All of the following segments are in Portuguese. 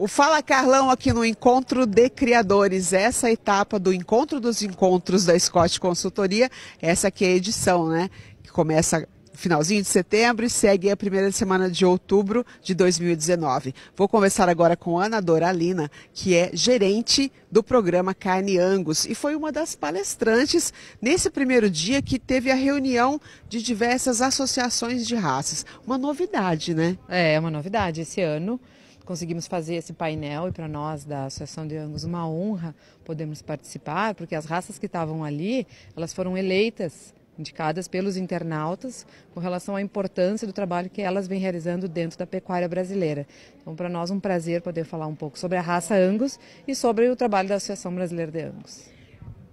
O Fala Carlão aqui no Encontro de Criadores, essa é etapa do Encontro dos Encontros da Scott Consultoria, essa aqui é a edição, né? Que começa finalzinho de setembro e segue a primeira semana de outubro de 2019. Vou conversar agora com Ana Doralina, que é gerente do programa Carne Angus e foi uma das palestrantes nesse primeiro dia que teve a reunião de diversas associações de raças. Uma novidade, né? É, uma novidade esse ano conseguimos fazer esse painel e para nós da Associação de Angus uma honra podermos participar, porque as raças que estavam ali, elas foram eleitas indicadas pelos internautas com relação à importância do trabalho que elas vêm realizando dentro da pecuária brasileira. Então, para nós, um prazer poder falar um pouco sobre a raça Angus e sobre o trabalho da Associação Brasileira de Angus.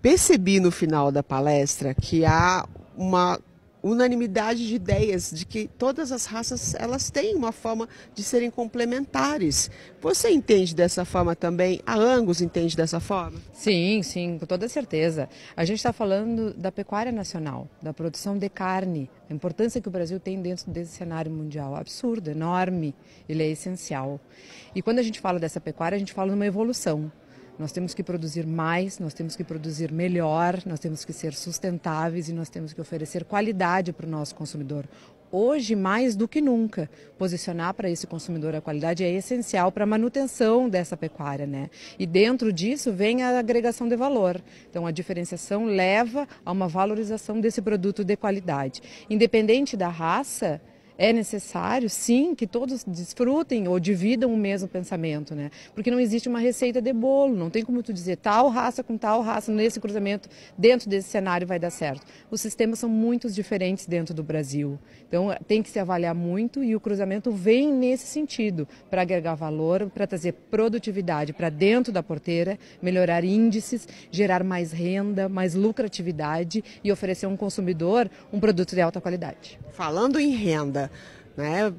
Percebi no final da palestra que há uma unanimidade de ideias de que todas as raças elas têm uma forma de serem complementares. Você entende dessa forma também? A Angus entende dessa forma? Sim, sim, com toda certeza. A gente está falando da pecuária nacional, da produção de carne, a importância que o Brasil tem dentro desse cenário mundial, absurdo, enorme, ele é essencial. E quando a gente fala dessa pecuária, a gente fala de uma evolução. Nós temos que produzir mais, nós temos que produzir melhor, nós temos que ser sustentáveis e nós temos que oferecer qualidade para o nosso consumidor. Hoje, mais do que nunca, posicionar para esse consumidor a qualidade é essencial para a manutenção dessa pecuária, né? E dentro disso vem a agregação de valor. Então, a diferenciação leva a uma valorização desse produto de qualidade. Independente da raça, é necessário, sim, que todos desfrutem ou dividam o mesmo pensamento, né? Porque não existe uma receita de bolo, não tem como tu dizer tal raça com tal raça nesse cruzamento, dentro desse cenário vai dar certo. Os sistemas são muito diferentes dentro do Brasil. Então, tem que se avaliar muito e o cruzamento vem nesse sentido, para agregar valor, para trazer produtividade para dentro da porteira, melhorar índices, gerar mais renda, mais lucratividade e oferecer a um consumidor um produto de alta qualidade. Falando em renda, né?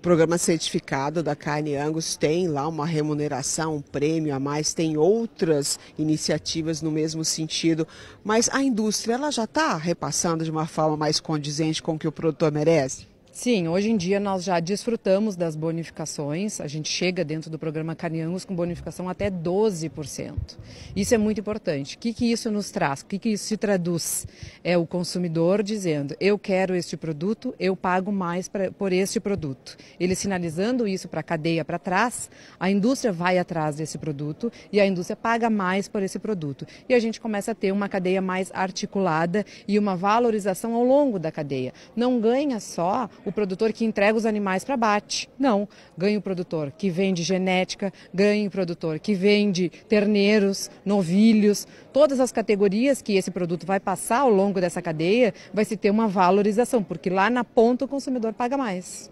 programa certificado da Carne Angus tem lá uma remuneração, um prêmio a mais, tem outras iniciativas no mesmo sentido, mas a indústria ela já está repassando de uma forma mais condizente com o que o produtor merece? Sim, hoje em dia nós já desfrutamos das bonificações. A gente chega dentro do programa Carniangos com bonificação até 12%. Isso é muito importante. O que, que isso nos traz? O que, que isso se traduz? É o consumidor dizendo: eu quero este produto, eu pago mais pra, por este produto. Ele sinalizando isso para a cadeia para trás, a indústria vai atrás desse produto e a indústria paga mais por esse produto. E a gente começa a ter uma cadeia mais articulada e uma valorização ao longo da cadeia. Não ganha só o produtor que entrega os animais para abate. Não, ganha o produtor que vende genética, ganha o produtor que vende terneiros, novilhos, todas as categorias que esse produto vai passar ao longo dessa cadeia, vai se ter uma valorização, porque lá na ponta o consumidor paga mais.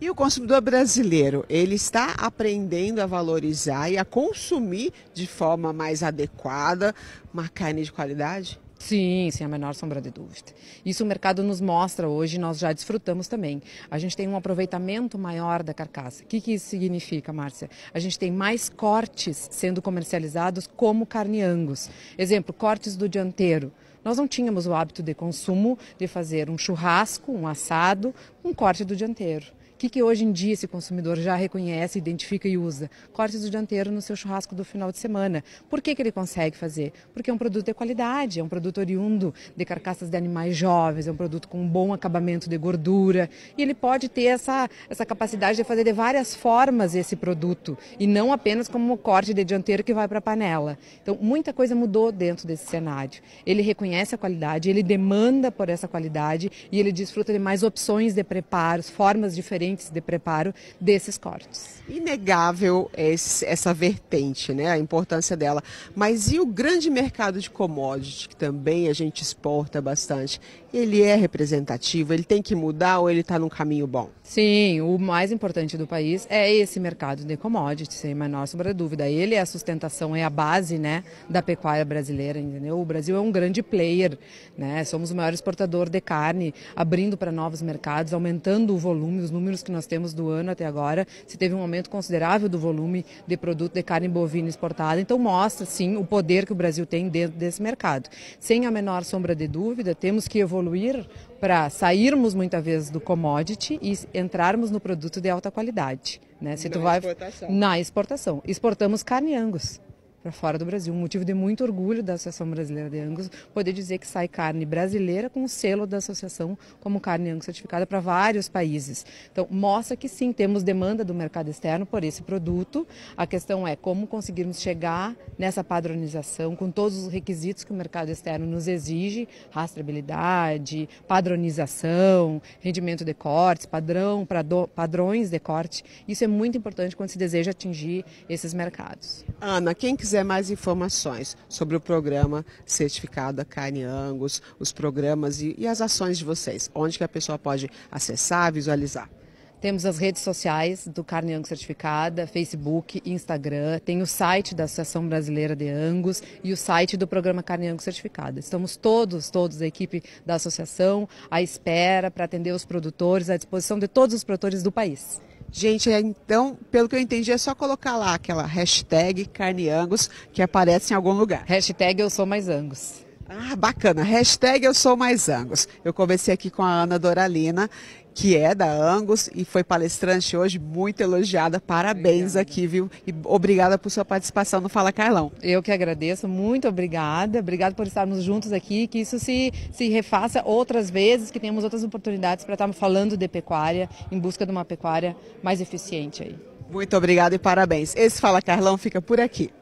E o consumidor brasileiro, ele está aprendendo a valorizar e a consumir de forma mais adequada uma carne de qualidade? Sim, sem a menor sombra de dúvida. Isso o mercado nos mostra hoje, nós já desfrutamos também. A gente tem um aproveitamento maior da carcaça. O que, que isso significa, Márcia? A gente tem mais cortes sendo comercializados como carne angus. Exemplo, cortes do dianteiro. Nós não tínhamos o hábito de consumo de fazer um churrasco, um assado, um corte do dianteiro que, que hoje em dia esse consumidor já reconhece, identifica e usa? Cortes do dianteiro no seu churrasco do final de semana. Por que, que ele consegue fazer? Porque é um produto de qualidade, é um produto oriundo de carcaças de animais jovens, é um produto com um bom acabamento de gordura. E ele pode ter essa, essa capacidade de fazer de várias formas esse produto, e não apenas como um corte de dianteiro que vai para a panela. Então, muita coisa mudou dentro desse cenário. Ele reconhece a qualidade, ele demanda por essa qualidade e ele desfruta de mais opções de preparos, formas diferentes diferentes de preparo desses cortes. Inegável esse, essa vertente, né, a importância dela. Mas e o grande mercado de commodities, que também a gente exporta bastante? Ele é representativo? Ele tem que mudar ou ele está num caminho bom? Sim, o mais importante do país é esse mercado de commodities, sem menor sombra de dúvida. Ele é a sustentação, é a base né, da pecuária brasileira, entendeu? O Brasil é um grande player, né? somos o maior exportador de carne, abrindo para novos mercados, aumentando o volume, os números números que nós temos do ano até agora, se teve um aumento considerável do volume de produto de carne bovina exportada. Então, mostra, sim, o poder que o Brasil tem dentro desse mercado. Sem a menor sombra de dúvida, temos que evoluir para sairmos muitas vezes do commodity e entrarmos no produto de alta qualidade. Né? Se na tu vai exportação. na exportação. Exportamos carne angus para fora do Brasil. Um motivo de muito orgulho da Associação Brasileira de Angus poder dizer que sai carne brasileira com o selo da associação como carne Angus certificada para vários países. Então, mostra que sim, temos demanda do mercado externo por esse produto. A questão é como conseguirmos chegar nessa padronização com todos os requisitos que o mercado externo nos exige, rastreabilidade, padronização, rendimento de cortes, padrão, padrões de corte. Isso é muito importante quando se deseja atingir esses mercados. Ana, quem quiser quiser mais informações sobre o programa Certificado Carne Angus, os programas e, e as ações de vocês, onde que a pessoa pode acessar, visualizar? Temos as redes sociais do Carne Angus Certificada, Facebook, Instagram, tem o site da Associação Brasileira de Angus e o site do programa Carne Angus Certificada. Estamos todos, todos a equipe da associação à espera para atender os produtores, à disposição de todos os produtores do país. Gente, é, então, pelo que eu entendi, é só colocar lá aquela hashtag carne angus que aparece em algum lugar. Hashtag eu sou mais angus. Ah, bacana. Hashtag eu sou mais Angus. Eu conversei aqui com a Ana Doralina, que é da Angus e foi palestrante hoje, muito elogiada. Parabéns obrigada. aqui, viu? E obrigada por sua participação no Fala Carlão. Eu que agradeço, muito obrigada. Obrigada por estarmos juntos aqui, que isso se, se refaça outras vezes, que tenhamos outras oportunidades para estarmos falando de pecuária, em busca de uma pecuária mais eficiente aí. Muito obrigada e parabéns. Esse Fala Carlão fica por aqui.